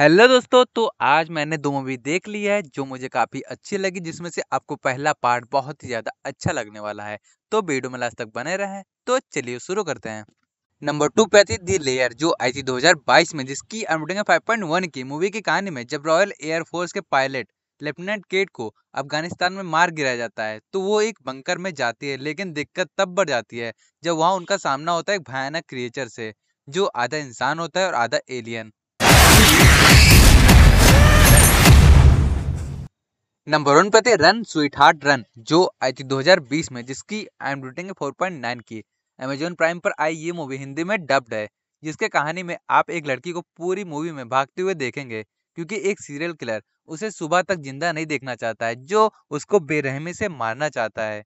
hello दोस्तों तो आज मैंने दो मूवी देख ली है जो मुझे काफ़ी अच्छी लगी जिसमें से आपको पहला पार्ट बहुत ही ज़्यादा अच्छा लगने वाला है तो वीडियो में लास्ट तक बने रहें तो चलिए शुरू करते हैं नंबर टू पे थी दी लेयर जो आई थी 2022 में जिसकी अनरेटिंग फाइव पॉइंट वन की मूवी की कहानी में जब रॉयल एयरफोर्स के पायलट लेफ्टिनेंट केट को अफगानिस्तान में मार गिराया जाता है तो वो एक बंकर में जाती है लेकिन दिक्कत तब बढ़ जाती है जब वहाँ उनका सामना होता है एक भयानक क्रिएचर से जो आधा इंसान होता है और आधा एलियन नंबर वन पे थे रन स्वीट हार्ट रन जो आई थी 2020 में जिसकी I M rating four point nine की अमेजोन प्राइम पर आई ये मूवी हिंदी में डब्ड है जिसके कहानी में आप एक लड़की को पूरी मूवी में भागते हुए देखेंगे क्योंकि एक सीरियल किलर उसे सुबह तक जिंदा नहीं देखना चाहता है जो उसको बेरहमी से मारना चाहता है